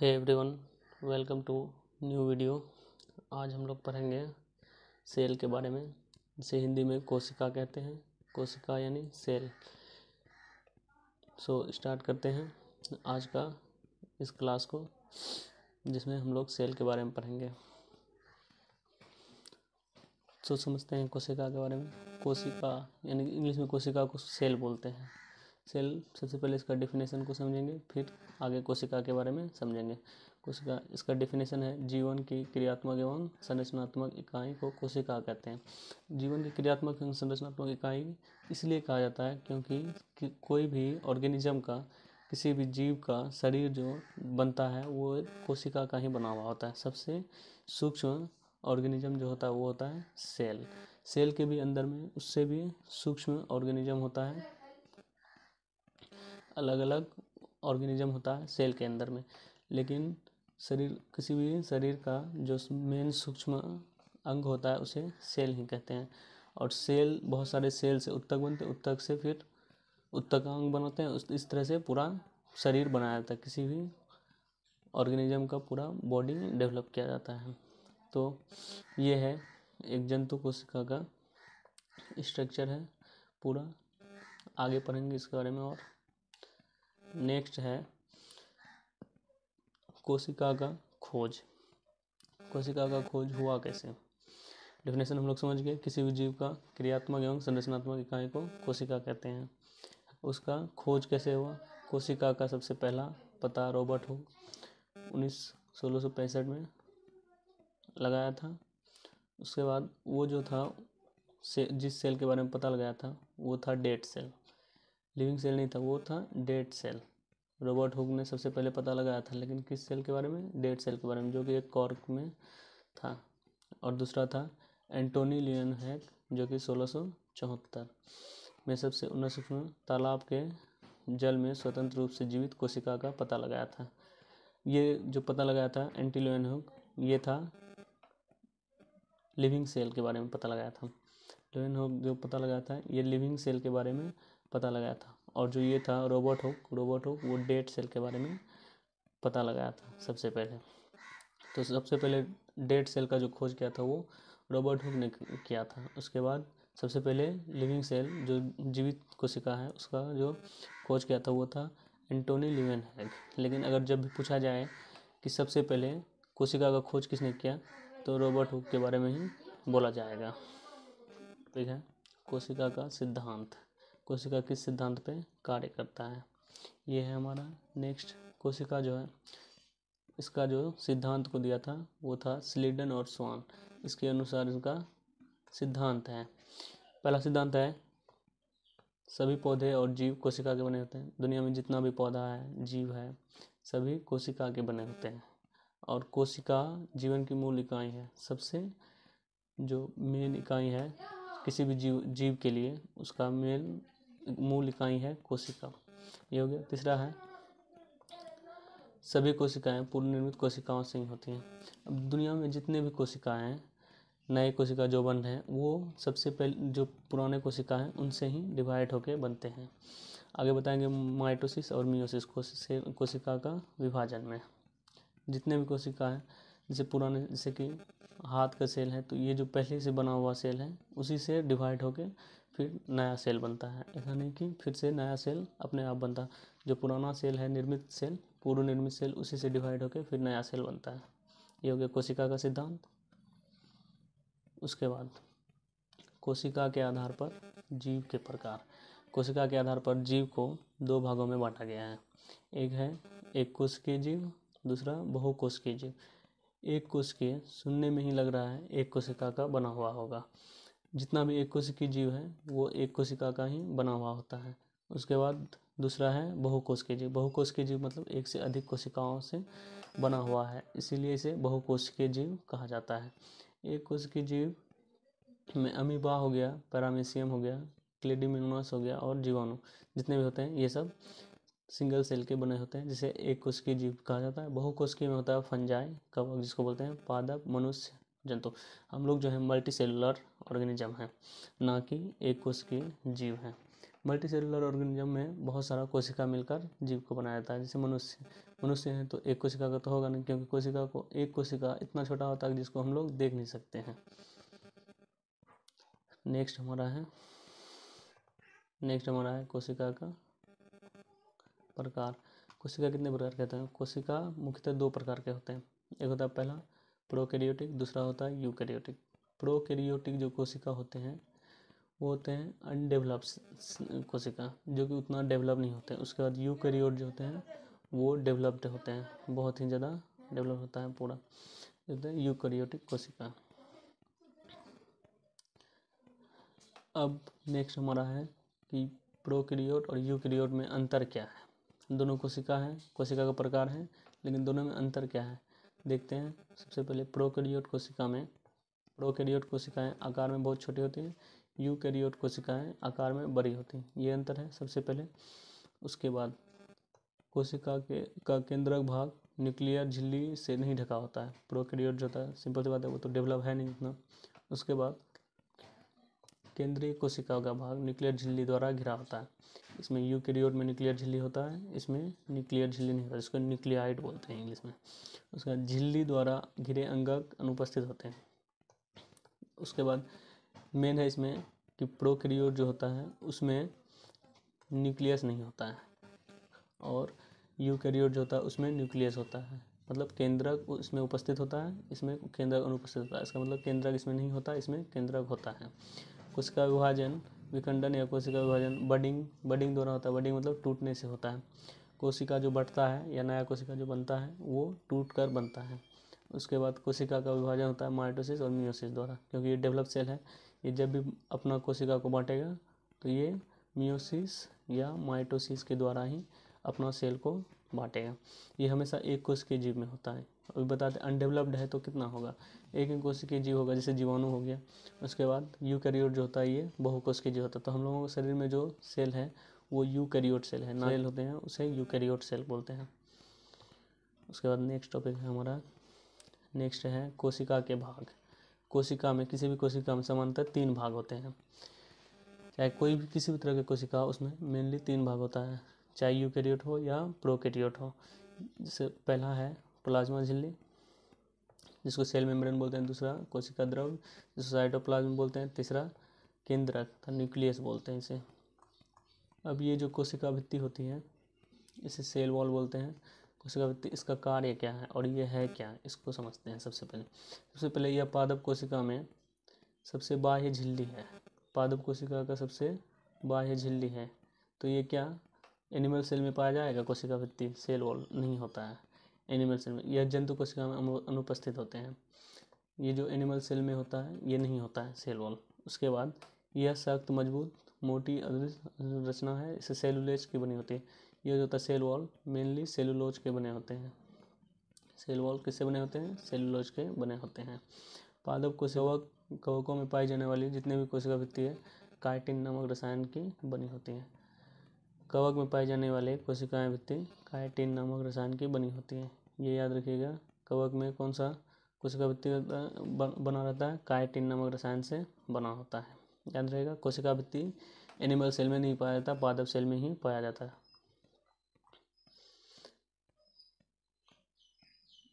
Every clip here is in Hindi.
every everyone welcome to new video आज हम लोग पढ़ेंगे सेल के बारे में जिसे हिंदी में कोशिका कहते हैं कोशिका यानी सेल सो so, स्टार्ट करते हैं आज का इस क्लास को जिसमें हम लोग सेल के बारे में पढ़ेंगे सो so, समझते हैं कोशिका के बारे में कोशिका यानी इंग्लिश में कोशिका को सेल बोलते हैं सेल सबसे पहले इसका डिफिनेशन को समझेंगे फिर आगे कोशिका के बारे में समझेंगे कोशिका इसका डिफिनेशन है जीवन की क्रियात्मक एवं संरचनात्मक इकाई को कोशिका कहते हैं जीवन की क्रियात्मक एवं संरचनात्मक इकाई इसलिए कहा जाता है क्योंकि कोई भी ऑर्गेनिज्म का किसी भी जीव का शरीर जो बनता है वो कोशिका का ही बना हुआ होता है सबसे सूक्ष्म ऑर्गेनिज्म जो होता है वो होता है सेल सेल के भी अंदर में उससे भी सूक्ष्म ऑर्गेनिज्म होता है अलग अलग ऑर्गेनिज्म होता है सेल के अंदर में लेकिन शरीर किसी भी शरीर का जो मेन सूक्ष्म अंग होता है उसे सेल ही कहते हैं और सेल बहुत सारे सेल से उत्तक बनते हैं उत्तक से फिर उत्तक का अंग बनाते हैं इस तरह से पूरा शरीर बनाया जाता है किसी भी ऑर्गेनिज्म का पूरा बॉडी डेवलप किया जाता है तो ये है एक जंतु कोशिका का स्ट्रक्चर है पूरा आगे पढ़ेंगे इसके बारे में और नेक्स्ट है कोशिका का खोज कोशिका का खोज हुआ कैसे डेफिनेशन हम लोग समझ गए किसी भी जीव का क्रियात्मक एवं संरचनात्मक इकाई को कोशिका कहते हैं उसका खोज कैसे हुआ कोशिका का सबसे पहला पता रॉबर्ट हो उन्नीस सोलह सौ पैंसठ में लगाया था उसके बाद वो जो था से जिस सेल के बारे में पता लगाया था वो था डेट सेल लिविंग सेल नहीं था वो था डेड सेल रॉबर्ट हुक ने सबसे पहले पता लगाया था लेकिन किस सेल के बारे में डेड सेल के बारे में जो कि एक कॉर्क में था और दूसरा था एंटोनी लियन हैक जो कि सोलह में सबसे उन्नीस में तालाब के जल में स्वतंत्र रूप से जीवित कोशिका का पता लगाया था ये जो पता लगाया था एंटी लियन हुक ये था लिविंग सेल के बारे में पता लगाया था लेन हुक जो पता लगाया था ये लिविंग सेल के बारे में पता लगाया था और जो ये था रोबोट हुक रोबोट हुक वो डेट सेल के बारे में पता लगाया था सबसे पहले तो सबसे पहले डेट सेल का जो खोज किया था वो रोबोट हुक ने किया था उसके बाद सबसे पहले लिविंग सेल जो जीवित कोशिका है उसका जो खोज किया था वो था एंटोनी लिवन हैग लेकिन अगर जब भी पूछा जाए कि सबसे पहले कोशिका का खोज किसने किया तो रॉबर्ट हुक के बारे में ही बोला जाएगा ठीक है कोशिका का सिद्धांत कोशिका किस सिद्धांत पे कार्य करता है ये है हमारा नेक्स्ट कोशिका जो है इसका जो सिद्धांत को दिया था वो था स्लीडन और स्वान इसके अनुसार इसका सिद्धांत है पहला सिद्धांत है सभी पौधे और जीव कोशिका के बने होते हैं दुनिया में जितना भी पौधा है जीव है सभी कोशिका के बने होते हैं और कोशिका जीवन की मूल इकाई है सबसे जो मेन इकाई है किसी भी जीव जीव के लिए उसका मेन मूल इकाई है कोशिका ये हो गया तीसरा है सभी कोशिकाएं निर्मित कोशिकाओं से ही होती हैं अब दुनिया में जितने भी कोशिकाएं हैं नए कोशिका जो बन रहे हैं वो सबसे पहले जो पुराने कोशिका हैं उनसे ही डिवाइड होकर बनते हैं आगे बताएंगे माइटोसिस और मियोसिस कोशिसे कोशिका का विभाजन में जितने भी कोशिका हैं जैसे पुराने जैसे कि हाथ का सेल है तो ये जो पहले से बना हुआ सेल है उसी से डिवाइड होकर फिर नया सेल बनता है ऐसा नहीं कि फिर से नया सेल अपने आप बनता है जो पुराना सेल है निर्मित सेल पूर्व निर्मित सेल उसी से डिवाइड होकर फिर नया सेल बनता है ये हो गया कोशिका का सिद्धांत उसके बाद कोशिका के आधार पर जीव के प्रकार कोशिका के आधार पर जीव को दो भागों में बांटा गया है एक है एक के जीव दूसरा बहु के जीव एक के सुनने में ही लग रहा है एक कोशिका का बना हुआ होगा जितना भी एक कोशिकी जीव है वो एक कोशिका का ही बना हुआ होता है उसके बाद दूसरा है बहुकोशिकीय जीव बहुकोशिकीय जीव मतलब एक से अधिक कोशिकाओं से बना हुआ है इसीलिए इसे बहुकोशिकीय जीव कहा जाता है एक कोशिकी जीव में अमीबा हो गया पैरामेशियम हो गया क्लेडिमिनोस हो गया और जीवाणु जितने भी होते हैं ये सब सिंगल सेल के बने होते हैं जिसे एक कोशिकी जीव कहा जाता है कोशिकी में होता है फंजाई कवक जिसको बोलते हैं पादप मनुष्य जंतु हम लोग जो है मल्टी सेलुलर ऑर्गेनिज्म है ना कि एक कोशिकीय जीव है मल्टी सेलुलर ऑर्गेनिज्म में बहुत सारा कोशिका मिलकर जीव को बनाया जाता है जैसे मनुष्य मनुष्य है तो एक कोशिका का तो होगा नहीं क्योंकि कोशिका को एक कोशिका इतना छोटा होता है जिसको हम लोग देख नहीं सकते हैं नेक्स्ट हमारा है नेक्स्ट हमारा है कोशिका का प्रकार कोशिका कितने प्रकार के होते हैं कोशिका मुख्यतः दो प्रकार के होते हैं एक होता है पहला प्रोकैरियोटिक दूसरा होता है यूकैरियोटिक प्रोकैरियोटिक जो कोशिका होते हैं वो होते हैं अनडेवलप कोशिका जो कि उतना डेवलप नहीं होते हैं उसके बाद यूकैरियोट जो होते हैं वो डेवलप्ड होते हैं बहुत ही ज़्यादा डेवलप होता है पूरा होते हैं यूकैरियोटिक कोशिका अब नेक्स्ट हमारा है कि प्रोकैरियोट और यूकैरियोट में अंतर क्या है दोनों कोशिका है कोशिका का प्रकार है लेकिन दोनों में अंतर क्या है देखते हैं सबसे पहले प्रोकैरियोट कोशिका में प्रोकैरियोट कोशिकाएं आकार में बहुत छोटी होती हैं यूकैरियोट कोशिकाएं आकार में बड़ी होती हैं ये अंतर है सबसे पहले उसके बाद कोशिका के का केंद्रक भाग न्यूक्लियर झिल्ली से नहीं ढका होता है प्रोकैरियोट जो होता है सिंपल सी बात है वो तो डेवलप है नहीं उतना उसके बाद केंद्रीय कोशिका का भाग न्यूक्लियर झिल्ली द्वारा घिरा होता है इसमें यूकैरियोट में न्यूक्लियर झिल्ली होता है इसमें न्यूक्लियर झिल्ली नहीं होता जिसको न्यूक्लियाइट बोलते हैं इंग्लिश में उसके बाद झिल्ली द्वारा घिरे अंगक अनुपस्थित होते हैं उसके बाद मेन है इसमें कि प्रोकैरियोट जो होता है उसमें न्यूक्लियस नहीं होता है और यूकैरियोट जो होता है उसमें न्यूक्लियस होता है मतलब केंद्रक इसमें उपस्थित होता है इसमें केंद्रक अनुपस्थित होता है इसका मतलब केंद्रक इसमें नहीं होता इसमें केंद्रक होता है कोशिका विभाजन विखंडन या कोशिका विभाजन बडिंग बडिंग द्वारा होता है बडिंग मतलब टूटने से होता है कोशिका जो बढ़ता है या नया कोशिका जो बनता है वो टूट कर बनता है उसके बाद कोशिका का विभाजन होता है माइटोसिस और मियोसिस द्वारा क्योंकि ये डेवलप सेल है ये जब भी अपना कोशिका को बांटेगा तो ये मियोसिस या माइटोसिस के द्वारा ही अपना सेल को बांटेगा ये हमेशा एक कोश के जीव में होता है अभी बताते अनडेवलप्ड है तो कितना होगा एक एक कोश के जीव होगा जैसे जीवाणु हो गया उसके बाद यूकैरियोट जो होता है ये बहुकोश के जीव होता है तो हम लोगों के शरीर में जो सेल है वो यूकैरियोट सेल है नारियल होते हैं उसे यूकैरियोट सेल बोलते हैं उसके बाद नेक्स्ट टॉपिक है हमारा नेक्स्ट है कोशिका के भाग कोशिका में किसी भी कोशिका में समानतः तीन भाग होते हैं चाहे कोई भी किसी भी तरह के कोशिका उसमें मेनली तीन भाग होता है चाहे यूकेरियोट हो या प्रोकेरियोट हो जैसे पहला है प्लाज्मा झिल्ली जिसको सेल मेम्ब्रेन बोलते हैं दूसरा कोशिका द्रव जिसको साइटोप्लाज्म बोलते हैं तीसरा केंद्रक तथा न्यूक्लियस बोलते हैं इसे अब ये जो कोशिका भित्ति होती है इसे सेल वॉल बोलते हैं कोशिका इसका कार्य क्या है और ये है क्या इसको समझते हैं सबसे पहले सबसे पहले यह पादप कोशिका में सबसे बाह्य झिल्ली है पादप कोशिका का सबसे बाह्य झिल्ली है तो ये क्या एनिमल सेल में पाया जाएगा कोशिका भित्ति सेल वॉल नहीं होता है एनिमल सेल में यह जंतु कोशिका में अनुपस्थित होते हैं ये जो एनिमल सेल में होता है ये नहीं होता है सेल वॉल उसके बाद यह सख्त मजबूत मोटी रचना है इसे सेलुलेज की बनी होती है ये जो होता है सेल वॉल मेनली सेलुलोज के बने होते हैं सेल वॉल किससे बने होते हैं सेलुलोज के बने होते हैं पादप कोशिका कवकों में पाई जाने वाली जितने भी कोशिका भित्ति है काइटिन नामक रसायन की बनी होती है कवक में पाए जाने वाले कोशिकाएं भित्ति काइटिन नामक रसायन की बनी होती है ये याद रखिएगा कवक में कौन सा कोशिका भित्ति बना रहता है काइटिन नामक रसायन से बना होता है याद रहेगा कोशिका भित्ति एनिमल सेल में नहीं पाया जाता पादप सेल में ही पाया जाता है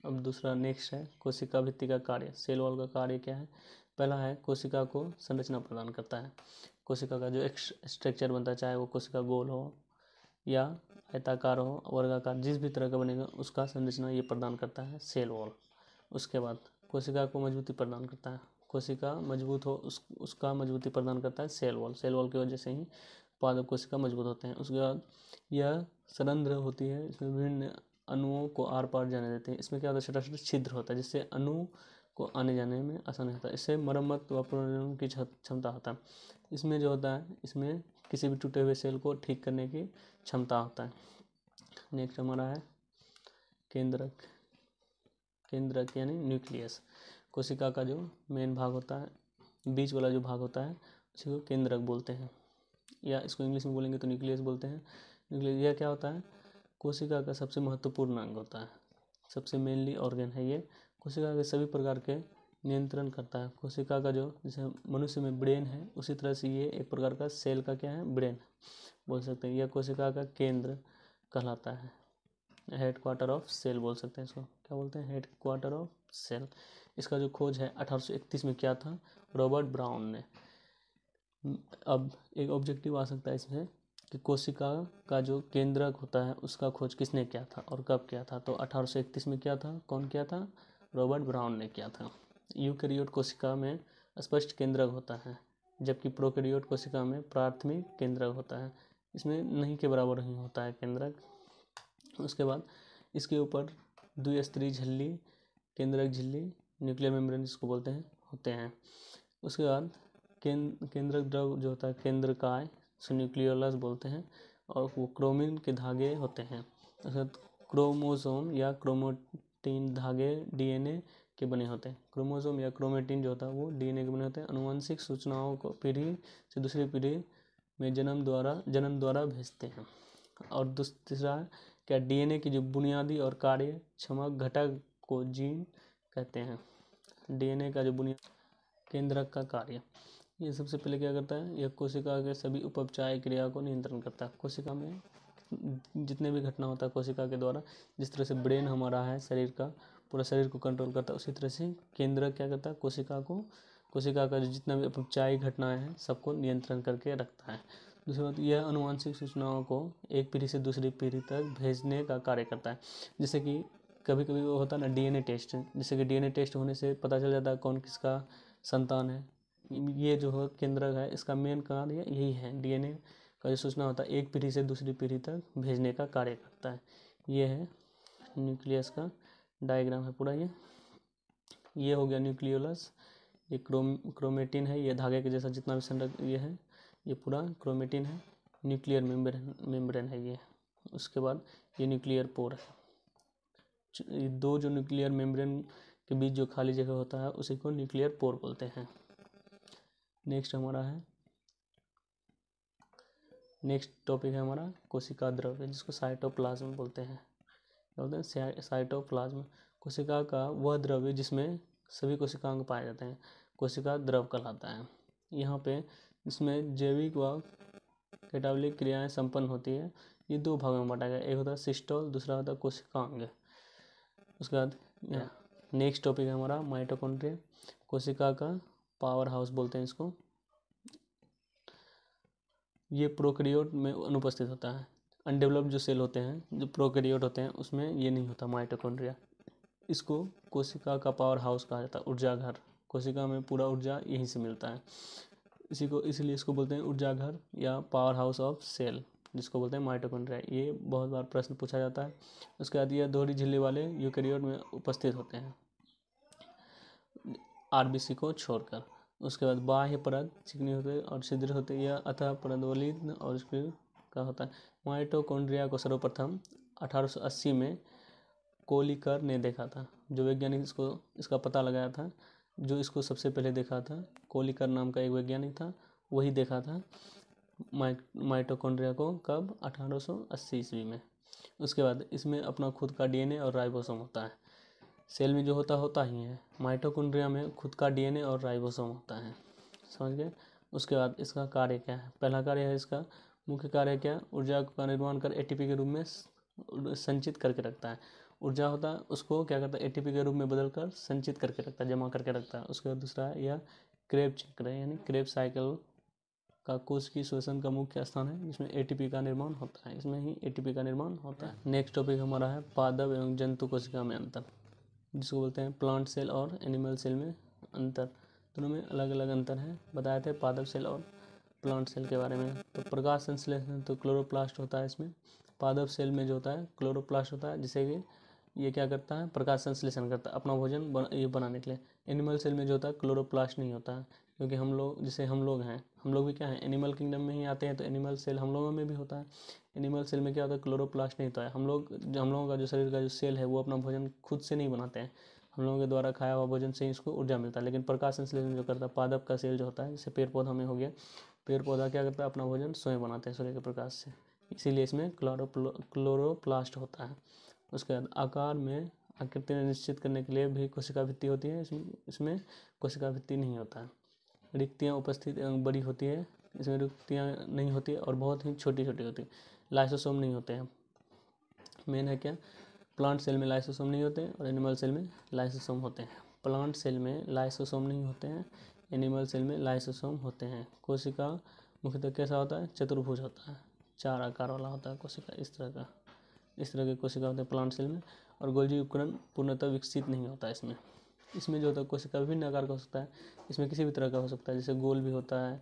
अब दूसरा नेक्स्ट है कोशिका भित्ति का कार्य सेल वॉल का कार्य क्या है पहला है कोशिका को संरचना प्रदान करता है कोशिका का जो स्ट्रक्चर बनता है चाहे वो कोशिका गोल हो या आयताकार हो वर्गाकार जिस भी तरह का बनेगा उसका संरचना ये प्रदान करता है सेल वॉल उसके बाद कोशिका को मजबूती प्रदान करता है कोशिका मजबूत हो उस उसका मजबूती प्रदान करता है सेल वॉल सेल वॉल की वजह से ही पादप कोशिका मजबूत होते हैं उसके बाद यह सरंध्र होती है इसमें विभिन्न अणुओं को आर पार जाने देते हैं इसमें क्या होता है छोटा छोटा छिद्र होता है जिससे अणु को आने जाने में आसानी होता है इससे मरम्मत व पुनर्निर्माण की क्षमता होता है इसमें जो होता है इसमें किसी भी टूटे हुए सेल को ठीक करने की क्षमता होता है नेक्स्ट हमारा है केंद्रक केंद्रक यानी न्यूक्लियस कोशिका का जो मेन भाग होता है बीच वाला जो भाग होता है उसी को केंद्रक बोलते हैं या इसको इंग्लिश में बोलेंगे तो न्यूक्लियस बोलते हैं न्यूक्लियस यह क्या होता है कोशिका का सबसे महत्वपूर्ण अंग होता है सबसे मेनली ऑर्गेन है ये कोशिका के सभी प्रकार के नियंत्रण करता है कोशिका का जो जैसे मनुष्य में ब्रेन है उसी तरह से ये एक प्रकार का सेल का क्या है ब्रेन बोल सकते हैं यह कोशिका का केंद्र कहलाता है हेड क्वार्टर ऑफ सेल बोल सकते हैं इसको क्या बोलते हैं हेड क्वार्टर ऑफ सेल इसका जो खोज है 1831 में क्या था रॉबर्ट ब्राउन ने अब एक ऑब्जेक्टिव आ सकता है इसमें कि कोशिका का जो केंद्रक होता है उसका खोज किसने किया था और कब किया था तो 1831 में किया था कौन किया था रॉबर्ट ब्राउन ने किया था यूकैरियोट कोशिका में स्पष्ट केंद्रक होता है जबकि प्रोकैरियोट कोशिका में प्राथमिक केंद्रक होता है इसमें नहीं के बराबर ही होता है केंद्रक उसके बाद इसके ऊपर द्विस्त्री झिल्ली केंद्रक झिल्ली न्यूक्लियर मेम्ब्रेन जिसको बोलते हैं होते हैं उसके बाद केंद्र केंद्रक द्रव जो होता है केंद्रकाय से न्यूक्लियोलस बोलते हैं और वो क्रोमिन के धागे होते हैं अर्थात क्रोमोसोम या क्रोमोटीन धागे डीएनए के बने होते हैं क्रोमोसोम या क्रोमेटीन जो होता है वो डीएनए के बने होते हैं अनुवंशिक सूचनाओं को पीढ़ी से दूसरी पीढ़ी में जन्म द्वारा जन्म द्वारा भेजते हैं और दूसरा क्या डीएनए की जो बुनियादी और कार्य क्षमा घटक को जीन कहते हैं डीएनए का जो बुनियाद केंद्रक का कार्य ये सबसे पहले क्या करता है यह कोशिका के सभी उपचाय क्रिया को नियंत्रण करता है कोशिका में जितने भी घटना होता है कोशिका के द्वारा जिस तरह से ब्रेन हमारा है शरीर का पूरा शरीर को कंट्रोल करता है उसी तरह से केंद्र क्या करता है कोशिका को कोशिका का जितना भी उपचायी घटनाएं हैं सबको नियंत्रण करके रखता है दूसरी बात यह अनुवांशिक सूचनाओं को एक पीढ़ी से दूसरी पीढ़ी तक भेजने का कार्य करता है जैसे कि कभी कभी वो होता है ना डीएनए टेस्ट जैसे कि डीएनए टेस्ट होने से पता चल जाता है कौन किसका संतान है ये जो है केंद्रक है इसका मेन कार्य यही है डीएनए का जो सूचना होता है एक पीढ़ी से दूसरी पीढ़ी तक भेजने का कार्य करता है ये है न्यूक्लियस का डायग्राम है पूरा ये ये हो गया न्यूक्लियोलस ये क्रोम क्रोमेटिन है ये धागे के जैसा जितना भी संरक ये है ये पूरा क्रोमेटिन है न्यूक्लियर मेम्ब्रेन मेम्ब्रेन है ये उसके बाद ये न्यूक्लियर पोर है ये दो जो न्यूक्लियर मेम्ब्रेन के बीच जो खाली जगह होता है उसी को न्यूक्लियर पोर बोलते हैं नेक्स्ट हमारा है नेक्स्ट टॉपिक है हमारा कोशिका द्रव्य जिसको साइटोप्लाज्म बोलते हैं क्या बोलते हैं साइटोप्लाज्म कोशिका का वह द्रव्य जिसमें सभी कोशिकांग पाए जाते हैं कोशिका द्रव कहलाता है यहाँ पे इसमें जैविक व कैटाबलिक क्रियाएं संपन्न होती है ये दो भागों में बांटा गया एक होता है सिस्टोल दूसरा होता है कोशिकांग उसके बाद नेक्स्ट टॉपिक है हमारा माइटोकॉन्ड्रिया कोशिका का पावर हाउस बोलते हैं इसको ये प्रोक्रियोट में अनुपस्थित होता है अनडेवलप्ड जो सेल होते हैं जो प्रोक्रियोट होते हैं उसमें ये नहीं होता माइटोकॉन्ड्रिया इसको कोशिका का पावर हाउस कहा जाता है ऊर्जा घर कोशिका में पूरा ऊर्जा यहीं से मिलता है इसी को इसलिए इसको बोलते हैं ऊर्जा घर या पावर हाउस ऑफ सेल जिसको बोलते हैं माइटोकॉन्ड्रिया ये बहुत बार प्रश्न पूछा जाता है उसके बाद यह दोहरी झिल्ली वाले यूकेरियोट में उपस्थित होते हैं आरबीसी को छोड़कर उसके बाद बाह्य परत चिकनी होते और छिद्र होते यह अतः परदोलित और उसके का होता है माइटोकोन्ड्रिया को सर्वप्रथम 1880 में कोलिकर ने देखा था जो वैज्ञानिक इसको इसका पता लगाया था जो इसको सबसे पहले देखा था कोलिकर नाम का एक वैज्ञानिक था वही देखा था माइटोकोन्ड्रिया को कब 1880 ईस्वी में उसके बाद इसमें अपना खुद का डीएनए और राइबोसोम होता है सेल में जो होता होता ही है माइटोकुंड्रिया में खुद का डीएनए और राइबोसोम होता है समझ गए उसके बाद इसका कार्य क्या है पहला कार्य है इसका मुख्य कार्य क्या है ऊर्जा का निर्माण कर एटीपी के रूप में संचित करके रखता है ऊर्जा होता है उसको क्या करता है एटीपी के रूप में बदल कर संचित करके रखता है जमा करके रखता है उसके बाद दूसरा है यह क्रेप चक्र यानी क्रेप साइकिल का कोष की श्वसन का मुख्य स्थान है जिसमें एटीपी का निर्माण होता है इसमें ही एटीपी का निर्माण होता है नेक्स्ट टॉपिक हमारा है पादप एवं जंतु कोशिका में अंतर जिसको बोलते हैं प्लांट सेल और एनिमल सेल में अंतर दोनों में अलग अलग अंतर है बताए थे पादप सेल और प्लांट सेल के बारे में तो प्रकाश संश्लेषण तो क्लोरोप्लास्ट होता है इसमें पादप सेल में जो होता है क्लोरोप्लास्ट होता है जिससे कि ये क्या करता है प्रकाश संश्लेषण करता है अपना भोजन बना ये बनाने के लिए एनिमल सेल में जो होता है क्लोरोप्लास्ट नहीं होता है क्योंकि हम लोग जैसे हम लोग हैं हम लोग भी क्या हैं एनिमल किंगडम में ही आते हैं तो एनिमल सेल हम लोगों में भी होता है एनिमल सेल में क्या होता है क्लोरोप्लास्ट नहीं होता है हम लोग हम लोगों का जो शरीर का जो सेल है वो अपना भोजन खुद से नहीं बनाते हैं हम लोगों के द्वारा खाया हुआ भोजन से ही इसको ऊर्जा मिलता है लेकिन प्रकाश संश्लेषण जो करता है पादप का सेल जो होता है जैसे पेड़ पौधा में हो गया पेड़ पौधा क्या करता है अपना भोजन स्वयं बनाते हैं सूर्य के प्रकाश से इसीलिए इसमें क्लोरो क्लोरोप्लास्ट होता है उसके बाद आकार में आकृति निश्चित करने के लिए भी कोशिका भित्ति होती है इसमें इसमें कोशिका भित्ति नहीं होता है रिक्तियाँ उपस्थित बड़ी होती है इसमें रिक्तियाँ नहीं होती और बहुत ही छोटी छोटी होती है लाइसोसोम नहीं होते हैं मेन है क्या प्लांट सेल में लाइसोसोम नहीं होते हैं और एनिमल सेल में लाइसोसोम होते हैं प्लांट सेल में लाइसोसोम नहीं होते हैं एनिमल सेल में लाइसोसोम होते हैं कोशिका मुख्यतः कैसा होता है चतुर्भुज होता है चार आकार वाला होता है कोशिका इस तरह का इस तरह के कोशिका होते हैं प्लांट सेल में और गोल्जी उपकरण पूर्णतः विकसित नहीं होता इसमें इसमें जो होता है कोशिका विभिन्न आकार का हो सकता है इसमें किसी भी तरह का हो सकता है जैसे गोल भी होता है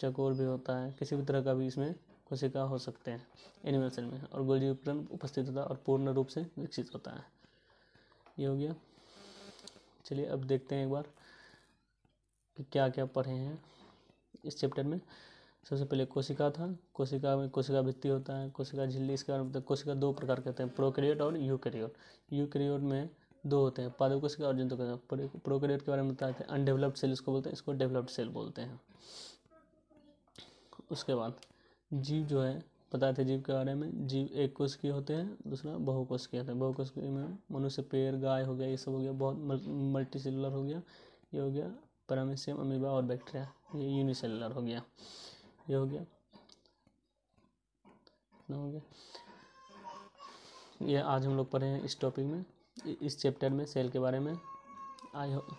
चकोर भी होता है किसी भी तरह का भी इसमें कोशिका हो सकते हैं एनिमल सेल में और गोल्जी उपकरण उपस्थित होता है और पूर्ण रूप से विकसित होता है ये हो गया चलिए अब देखते हैं एक बार कि क्या क्या पढ़े हैं इस चैप्टर में सबसे पहले कोशिका था कोशिका में कोशिका भित्ति होता है कोशिका झिल्ली इसका मतलब कोशिका दो प्रकार के होते हैं प्रोकैरियोट और यूकैरियोट यूकैरियोट में दो होते हैं पादव कोशिका और जंतु कोशिका प्रोकैरियोट के बारे में बताते हैं अनडेवलप्ड सेल इसको बोलते हैं इसको डेवलप्ड सेल बोलते हैं उसके बाद जीव जो है पता थे जीव के बारे में जीव एक कोश के होते हैं दूसरा के होते हैं बहुकोश में मनुष्य पेड़ गाय हो गया ये सब हो गया बहुत मल्टी सेलुलर हो गया ये हो गया पैरामीशियम अमीबा और बैक्टीरिया ये यूनिसेलुलर हो गया ये हो गया ना हो गया ये आज हम लोग पढ़े हैं इस टॉपिक में इस चैप्टर में सेल के बारे में आई होप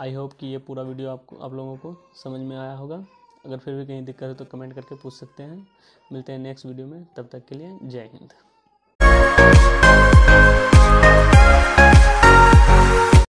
आई होप कि ये पूरा वीडियो आपको आप लोगों को समझ में आया होगा अगर फिर भी कहीं दिक्कत है तो कमेंट करके पूछ सकते हैं मिलते हैं नेक्स्ट वीडियो में तब तक के लिए जय हिंद